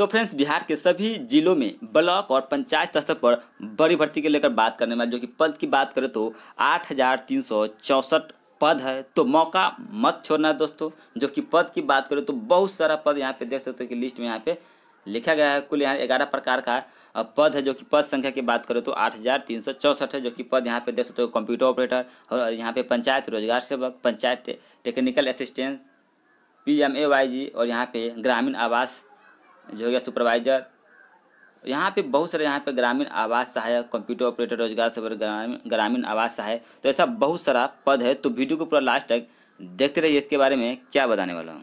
तो फ्रेंड्स बिहार के सभी जिलों में ब्लॉक और पंचायत स्तर पर बड़ी भर्ती के लेकर बात करने वाले जो कि पद की बात करें तो आठ पद है तो मौका मत छोड़ना दोस्तों जो कि पद की बात करें तो बहुत सारा पद यहाँ पे देख सकते हो कि लिस्ट में यहाँ पे लिखा गया है कुल यहाँ ग्यारह प्रकार का पद है जो कि पद संख्या की बात करें तो आठ हज़ार तीन सौ चौंसठ है जो कि पद यहाँ पे देख सकते हो कंप्यूटर ऑपरेटर और यहाँ पे पंचायत रोजगार सेवक panchayat technical assistant P M A Y G और यहाँ पे ग्रामीण आवास जो हो गया सुपरवाइजर यहाँ पे बहुत सारे यहाँ पे ग्रामीण आवास सहायक कंप्यूटर ऑपरेटर रोजगार सेवर ग्रामीण ग्रामीण आवास सहायक तो ऐसा बहुत सारा पद है तो वीडियो को पूरा लास्ट तक देखते रहिए इसके बारे में क्या बताने वाला हूँ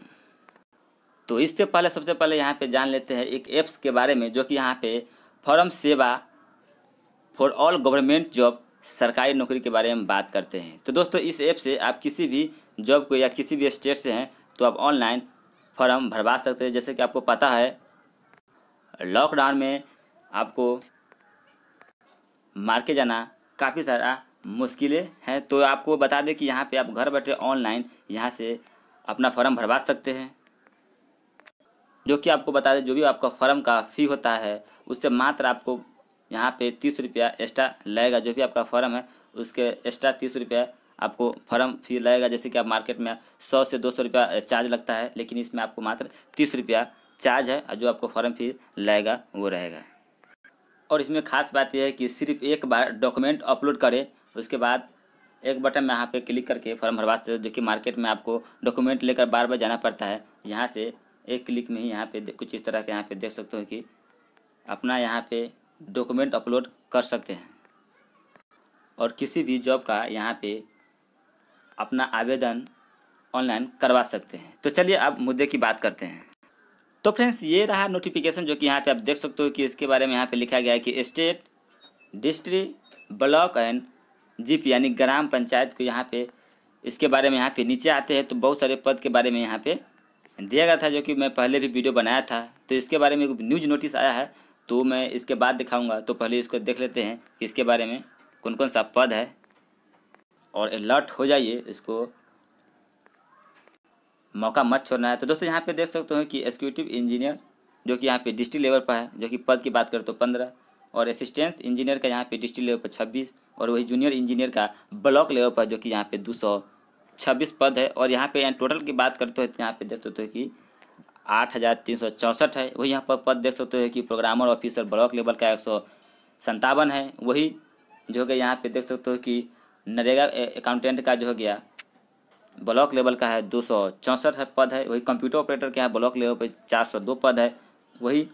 तो इससे पहले सबसे पहले यहाँ पे जान लेते हैं एक ऐप्स के बारे में जो कि यहाँ पे फॉरम सेवा फॉर ऑल गवर्नमेंट जॉब सरकारी नौकरी के बारे में बात करते हैं तो दोस्तों इस ऐप से आप किसी भी जॉब को या किसी भी स्टेट से हैं तो आप ऑनलाइन फॉर्म भरवा सकते हैं जैसे कि आपको पता है लॉकडाउन में आपको मार्केट जाना काफ़ी सारा मुश्किलें हैं तो आपको बता दें कि यहाँ पे आप घर बैठे ऑनलाइन यहाँ से अपना फॉर्म भरवा सकते हैं जो कि आपको बता दें जो भी आपका फॉर्म का फ़ी होता है उससे मात्र आपको यहाँ पे तीस रुपया एक्स्ट्रा लगेगा जो भी आपका फॉर्म है उसके एक्स्ट्रा तीस रुपया आपको फॉर्म फी लगेगा जैसे कि आप मार्केट में सौ से दो सौ रुपया चार्ज लगता है लेकिन इसमें आपको मात्र तीस रुपया चार्ज है और जो आपको फॉर्म फी लगेगा वो रहेगा और इसमें खास बात यह है कि सिर्फ एक बार डॉक्यूमेंट अपलोड करें उसके बाद एक बटन में यहाँ पे क्लिक करके फॉर्म भरवा सकते हो जो कि मार्केट में आपको डॉक्यूमेंट लेकर बार बार जाना पड़ता है यहाँ से एक क्लिक में ही यहाँ पे कुछ इस तरह के यहाँ पे देख सकते हो कि अपना यहाँ पे डॉक्यूमेंट अपलोड कर सकते हैं और किसी भी जॉब का यहाँ पे अपना आवेदन ऑनलाइन करवा सकते हैं तो चलिए अब मुद्दे की बात करते हैं तो फ्रेंड्स ये रहा नोटिफिकेशन जो कि यहाँ पे आप देख सकते हो कि इसके बारे में यहाँ पे लिखा गया है कि state district block and GP यानी ग्राम पंचायत को यहाँ पे इसके बारे में यहाँ पे नीचे आते हैं तो बहुत सारे पद के बारे में यहाँ पे दिया गया था जो कि मैं पहले भी वीडियो बनाया था तो इसके बारे में न्यूज नोटिस आया है तो मैं इसके बाद दिखाऊँगा तो पहले इसको देख लेते हैं कि इसके बारे में कौन कौन सा पद है और अलर्ट हो जाइए इसको मौका मत छोड़ना है तो दोस्तों यहाँ पे देख सकते हो कि एक्जीक्यूटिव इंजीनियर जो कि यहाँ पे डिस्ट्रिक्ट लेवल पर है जो कि पद की बात करें तो पंद्रह और असिस्टेंस इंजीनियर का यहाँ पे डिस्ट्रिक्ट लेवल पर छब्बीस और वही जूनियर इंजीनियर का ब्लॉक लेवल पर जो कि यहाँ पे दो सौ छब्बीस पद है और यहाँ पे टोटल की बात करते हो तो यहाँ पे देख सकते हो कि आठ हज़ार तीन सौ चौंसठ है वही यहाँ पर पद देख सकते हो कि प्रोग्रामर ऑफिसर ब्लॉक लेवल का एक सौ संतावन है वही जो है यहाँ पे देख सकते हो कि नरेगा अकाउंटेंट का जो हो गया ब्लॉक लेवल का है दो सौ चौंसठ पद है वही कंप्यूटर ऑपरेटर का है ब्लॉक लेवल पर चार सौ दो पद है वही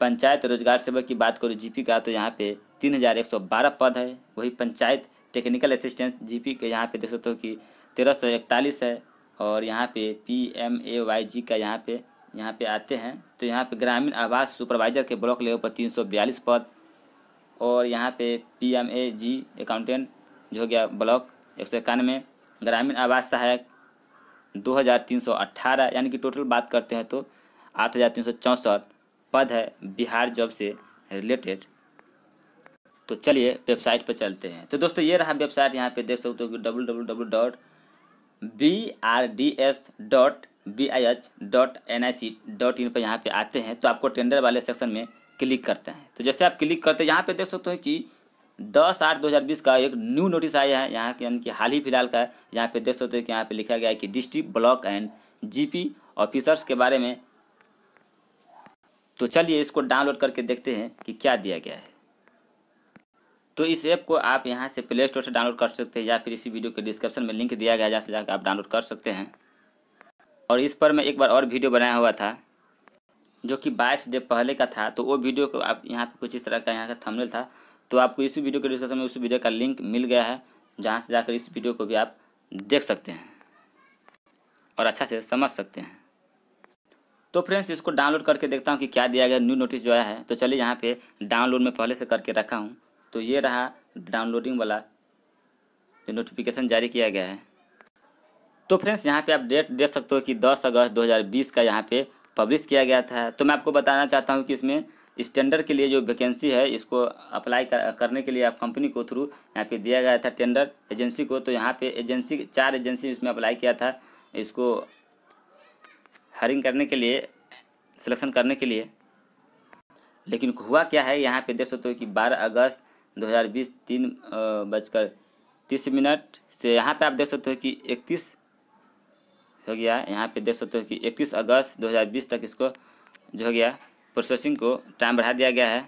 पंचायत रोजगार सेवक की बात करूँ जीपी का तो यहाँ पे तीन हज़ार एक सौ बारह पद है वही पंचायत टेक्निकल जी जीपी के यहाँ पे देख सकते हो कि तेरह सौ इकतालीस है और यहाँ पे P M A Y G का यहाँ पे यहाँ पे आते हैं तो यहाँ पे ग्रामीण आवास सुपरवाइज़र के ब्लॉक लेवल पर तीन सौ बयालीस पद और यहाँ पे P M A G accountant जो हो गया ब्लॉक एक सौ इक्यानवे ग्रामीण आवास सहायक 2318 यानी कि टोटल बात करते हैं तो आठ पद है बिहार जॉब से रिलेटेड तो चलिए वेबसाइट पर चलते हैं तो दोस्तों ये रहा वेबसाइट यहाँ पे देख सकते हो कि W W W dot B R D S dot B I H dot N I C dot in पर यहाँ पे आते हैं तो आपको टेंडर वाले सेक्शन में क्लिक करते हैं तो जैसे आप क्लिक करते हैं यहाँ पे देख सकते हो कि दस आठ दो हज़ार बीस का एक न्यू नोटिस आया है यहाँ के यानी कि हाल ही फिलहाल का है यहाँ पे देख सकते हो कि यहाँ पे लिखा गया है कि district block and GP officers के बारे में तो चलिए इसको डाउनलोड करके देखते हैं कि क्या दिया गया है तो इस ऐप को आप यहाँ से प्ले स्टोर से डाउनलोड कर सकते हैं या फिर इसी वीडियो के डिस्क्रिप्शन में लिंक दिया गया है जहाँ से जाकर आप डाउनलोड कर सकते हैं और इस पर मैं एक बार और वीडियो बनाया हुआ था जो कि बाईस डे पहले का था तो वो वीडियो को आप यहाँ पे कुछ इस तरह का यहाँ का थंबनेल था तो आपको इसी वीडियो के डिस्क्रिप्शन में उस वीडियो का लिंक मिल गया है जहाँ से जाकर इस वीडियो को भी आप देख सकते हैं और अच्छा से समझ सकते हैं तो फ्रेंड्स इसको डाउनलोड करके देखता हूँ कि क्या दिया गया न्यू नोटिस जो आया है तो चलिए यहाँ पे डाउनलोड में पहले से करके रखा हूँ तो ये रहा डाउनलोडिंग वाला जो नोटिफिकेशन जारी किया गया है तो फ्रेंड्स यहाँ पे आप डेट देख सकते हो कि 10 अगस्त 2020 का यहाँ पे पब्लिश किया गया था तो मैं आपको बताना चाहता हूँ कि इसमें इस टेंडर के लिए जो वैकेंसी है इसको अप्लाई कर, करने के लिए आप कंपनी को थ्रू यहाँ पे दिया गया था टेंडर एजेंसी को तो यहाँ पे एजेंसी चार एजेंसी इसमें अप्लाई किया था इसको हरिंग करने के लिए सिलेक्शन करने के लिए लेकिन हुआ क्या है यहाँ पे देख सकते हो कि 12 अगस्त 2020 तीन बजकर तीस मिनट से यहाँ पे आप देख सकते हो कि 31 हो गया यहाँ पे देख सकते हो कि 31 अगस्त 2020 तक इसको जो हो गया प्रोसेसिंग को टाइम बढ़ा दिया गया है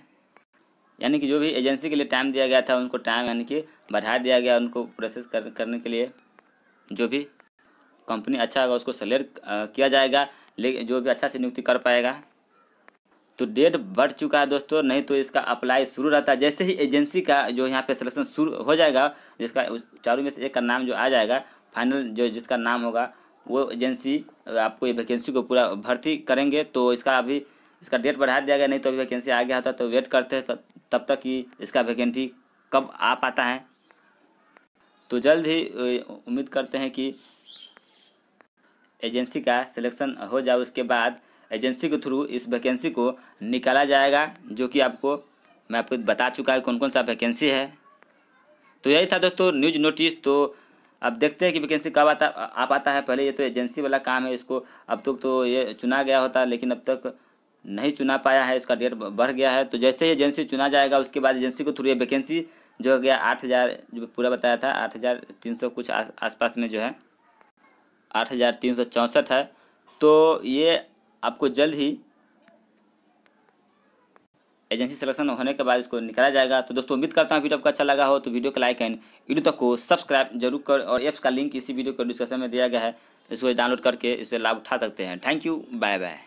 यानी कि जो भी एजेंसी के लिए टाइम दिया गया था उनको टाइम यानी कि बढ़ा दिया गया उनको प्रोसेस कर, करने के लिए जो भी कंपनी अच्छा होगा उसको सलेक्ट किया जाएगा लेकिन जो भी अच्छा से नियुक्ति कर पाएगा तो डेट बढ़ चुका है दोस्तों नहीं तो इसका अप्लाई शुरू रहता है जैसे ही एजेंसी का जो यहाँ पे सिलेक्शन शुरू हो जाएगा जिसका चारों में से एक का नाम जो आ जाएगा फाइनल जो जिसका नाम होगा वो एजेंसी आपको ये वैकेंसी को पूरा भर्ती करेंगे तो इसका अभी इसका डेट बढ़ा दिया गया नहीं तो अभी वैकेंसी आ गया होता तो वेट करते तब तक कि इसका वैकेंसी कब आ पाता है तो जल्द ही उम्मीद करते हैं कि एजेंसी का सिलेक्शन हो जाए उसके बाद एजेंसी के थ्रू इस वैकेंसी को निकाला जाएगा जो कि आपको मैं आपको बता चुका है कौन कौन सा वैकेंसी है तो यही था दोस्तों न्यूज नोटिस तो अब देखते हैं कि वैकेंसी कब आता आ पाता है पहले ये तो एजेंसी वाला काम है इसको अब तक तो, तो ये चुना गया होता लेकिन अब तक नहीं चुना पाया है इसका डेट बढ़ गया है तो जैसे ही एजेंसी चुना जाएगा उसके बाद एजेंसी को थ्रू ये वैकेंसी जो हो गया आठ हज़ार जो पूरा बताया था आठ हज़ार तीन सौ कुछ आसपास में जो है आठ हज़ार तीन सौ चौंसठ है तो ये आपको जल्द ही एजेंसी सिलेक्शन होने के बाद इसको निकाला जाएगा तो दोस्तों उम्मीद करता हूँ वीडियो आपको अच्छा लगा हो तो वीडियो को लाइक एंड वीडियो तक को सब्सक्राइब जरूर कर और ऐप्स का लिंक इसी वीडियो को डिस्क्रिप्शन में दिया गया है इसको डाउनलोड करके इससे लाभ उठा सकते हैं थैंक यू बाय बाय